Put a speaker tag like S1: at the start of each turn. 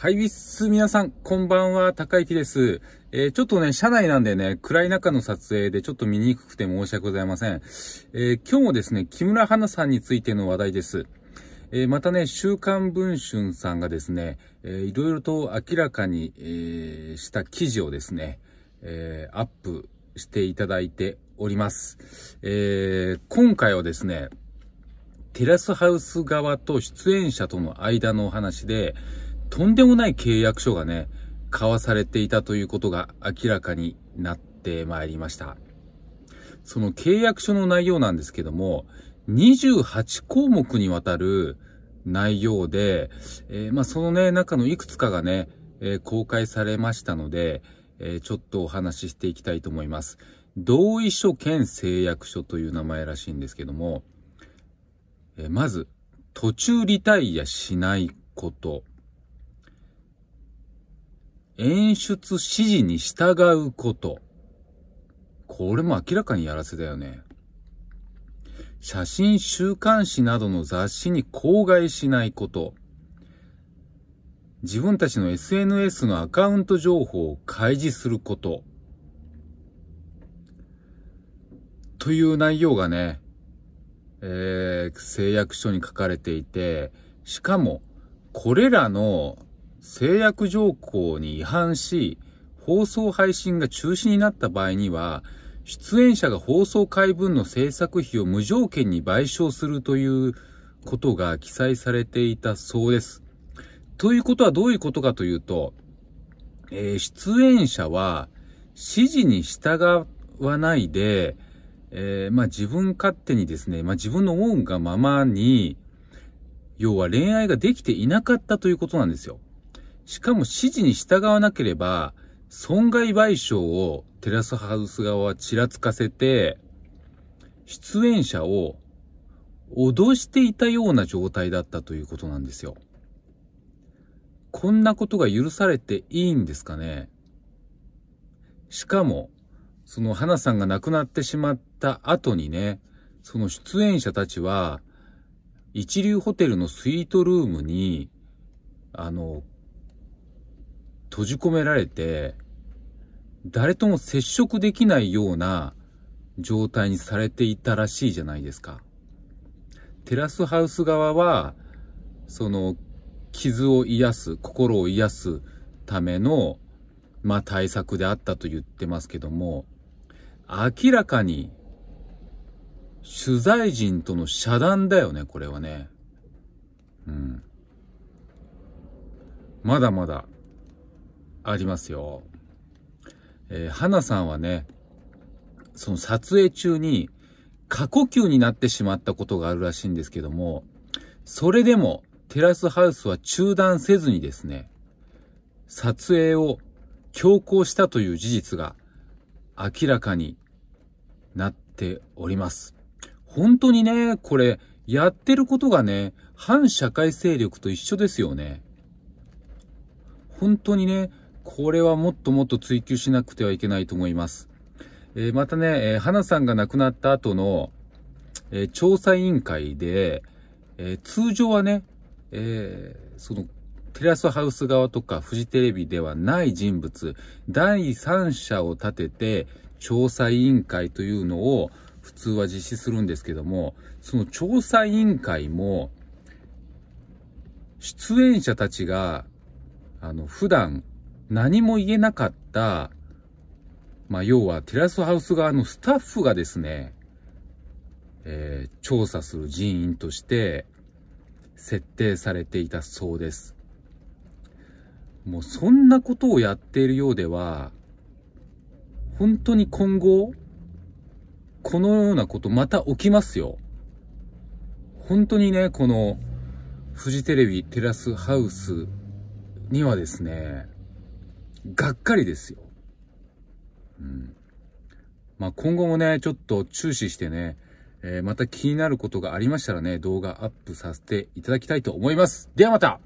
S1: はい、ウィス皆さん、こんばんは、高之です。えー、ちょっとね、車内なんでね、暗い中の撮影でちょっと見にくくて申し訳ございません。えー、今日もですね、木村花さんについての話題です。えー、またね、週刊文春さんがですね、えー、いろいろと明らかに、えー、した記事をですね、えー、アップしていただいております。えー、今回はですね、テラスハウス側と出演者との間のお話で、とんでもない契約書がね、交わされていたということが明らかになってまいりました。その契約書の内容なんですけども、28項目にわたる内容で、えー、まあそのね、中のいくつかがね、えー、公開されましたので、えー、ちょっとお話ししていきたいと思います。同意書兼誓約書という名前らしいんですけども、えまず、途中リタイアしないこと。演出指示に従うこと。これも明らかにやらせだよね。写真週刊誌などの雑誌に口外しないこと。自分たちの SNS のアカウント情報を開示すること。という内容がね、えー、誓約書に書かれていて、しかも、これらの制約条項に違反し、放送配信が中止になった場合には、出演者が放送回分の制作費を無条件に賠償するということが記載されていたそうです。ということはどういうことかというと、えー、出演者は指示に従わないで、えー、まあ、自分勝手にですね、まあ、自分の恩がままに、要は恋愛ができていなかったということなんですよ。しかも指示に従わなければ、損害賠償をテラスハウス側はちらつかせて、出演者を脅していたような状態だったということなんですよ。こんなことが許されていいんですかねしかも、その花さんが亡くなってしまった後にね、その出演者たちは、一流ホテルのスイートルームに、あの、閉じ込められて、誰とも接触できないような状態にされていたらしいじゃないですか。テラスハウス側は、その、傷を癒す、心を癒すための、まあ、対策であったと言ってますけども、明らかに、取材陣との遮断だよね、これはね。うん。まだまだありますよ。えー、花さんはね、その撮影中に過呼吸になってしまったことがあるらしいんですけども、それでもテラスハウスは中断せずにですね、撮影を強行したという事実が明らかになっております。本当にね、これ、やってることがね、反社会勢力と一緒ですよね。本当にね、これはもっともっと追求しなくてはいけないと思います。えー、またね、えー、花さんが亡くなった後の、えー、調査委員会で、え通常はね、えその、テラスハウス側とかフジテレビではない人物、第三者を立てて調査委員会というのを普通は実施するんですけども、その調査委員会も、出演者たちが、あの、普段何も言えなかった、まあ、要はテラスハウス側のスタッフがですね、えー、調査する人員として設定されていたそうです。もうそんなことをやっているようでは、本当に今後、このようなことまた起きますよ。本当にね、この、フジテレビテラスハウスにはですね、がっかりですよ。うん。まあ、今後もね、ちょっと注視してね、えー、また気になることがありましたらね、動画アップさせていただきたいと思います。ではまた